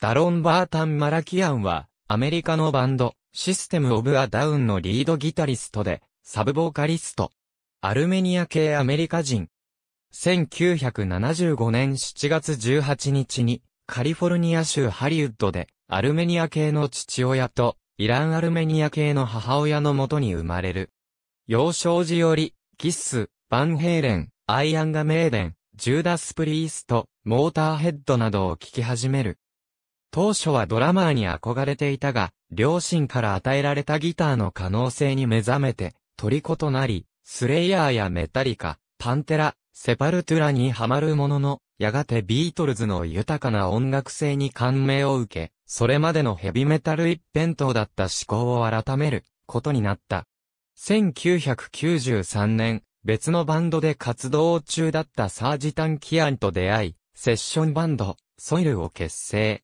ダロン・バータン・マラキアンは、アメリカのバンド、システム・オブ・ア・ダウンのリードギタリストで、サブボーカリスト。アルメニア系アメリカ人。1975年7月18日に、カリフォルニア州ハリウッドで、アルメニア系の父親と、イラン・アルメニア系の母親のもとに生まれる。幼少時より、キッス、バンヘイレン、アイアンガメーデン、ジューダス・プリースト、モーターヘッドなどを聴き始める。当初はドラマーに憧れていたが、両親から与えられたギターの可能性に目覚めて、虜となり、スレイヤーやメタリカ、パンテラ、セパルトゥラにハマるものの、やがてビートルズの豊かな音楽性に感銘を受け、それまでのヘビメタル一辺倒だった思考を改めることになった。1993年、別のバンドで活動中だったサージタン・キアンと出会い、セッションバンド、ソイルを結成。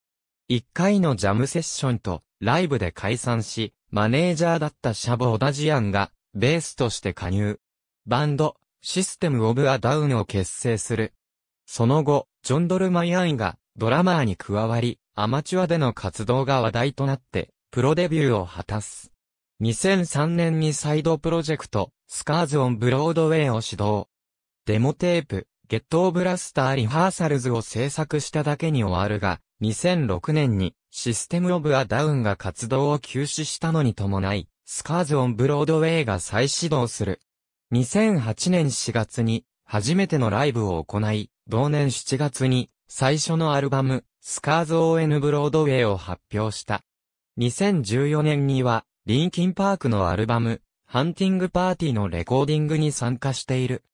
一回のジャムセッションとライブで解散し、マネージャーだったシャボ・オダジアンが、ベースとして加入。バンド、システム・オブ・ア・ダウンを結成する。その後、ジョン・ドルマイアンが、ドラマーに加わり、アマチュアでの活動が話題となって、プロデビューを果たす。2003年にサイドプロジェクト、スカーズ・オン・ブロードウェイを始動。デモテープ、ゲット・オブ・ラスター・リハーサルズを制作しただけに終わるが、2006年にシステムオブアダウンが活動を休止したのに伴い、スカーズオンブロードウェイが再始動する。2008年4月に初めてのライブを行い、同年7月に最初のアルバム、スカーズ o ンブロードウェイを発表した。2014年には、リンキンパークのアルバム、ハンティングパーティーのレコーディングに参加している。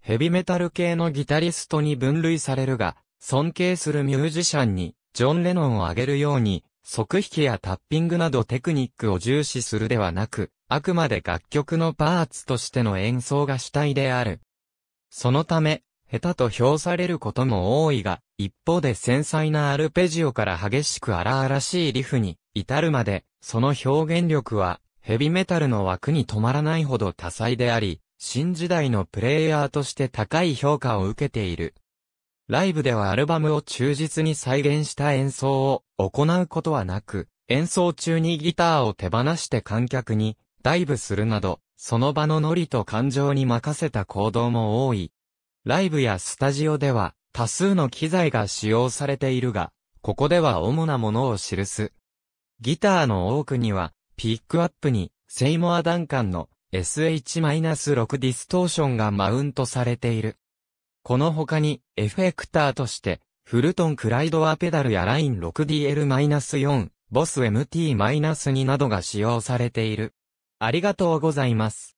ヘビメタル系のギタリストに分類されるが、尊敬するミュージシャンに、ジョン・レノンを挙げるように、即弾きやタッピングなどテクニックを重視するではなく、あくまで楽曲のパーツとしての演奏が主体である。そのため、下手と評されることも多いが、一方で繊細なアルペジオから激しく荒々しいリフに至るまで、その表現力はヘビメタルの枠に止まらないほど多彩であり、新時代のプレイヤーとして高い評価を受けている。ライブではアルバムを忠実に再現した演奏を行うことはなく、演奏中にギターを手放して観客にダイブするなど、その場のノリと感情に任せた行動も多い。ライブやスタジオでは多数の機材が使用されているが、ここでは主なものを記す。ギターの多くには、ピックアップに、セイモア・ダンカンの SH-6 ディストーションがマウントされている。この他に、エフェクターとして、フルトンクライドアペダルやライン 6DL-4、ボス MT-2 などが使用されている。ありがとうございます。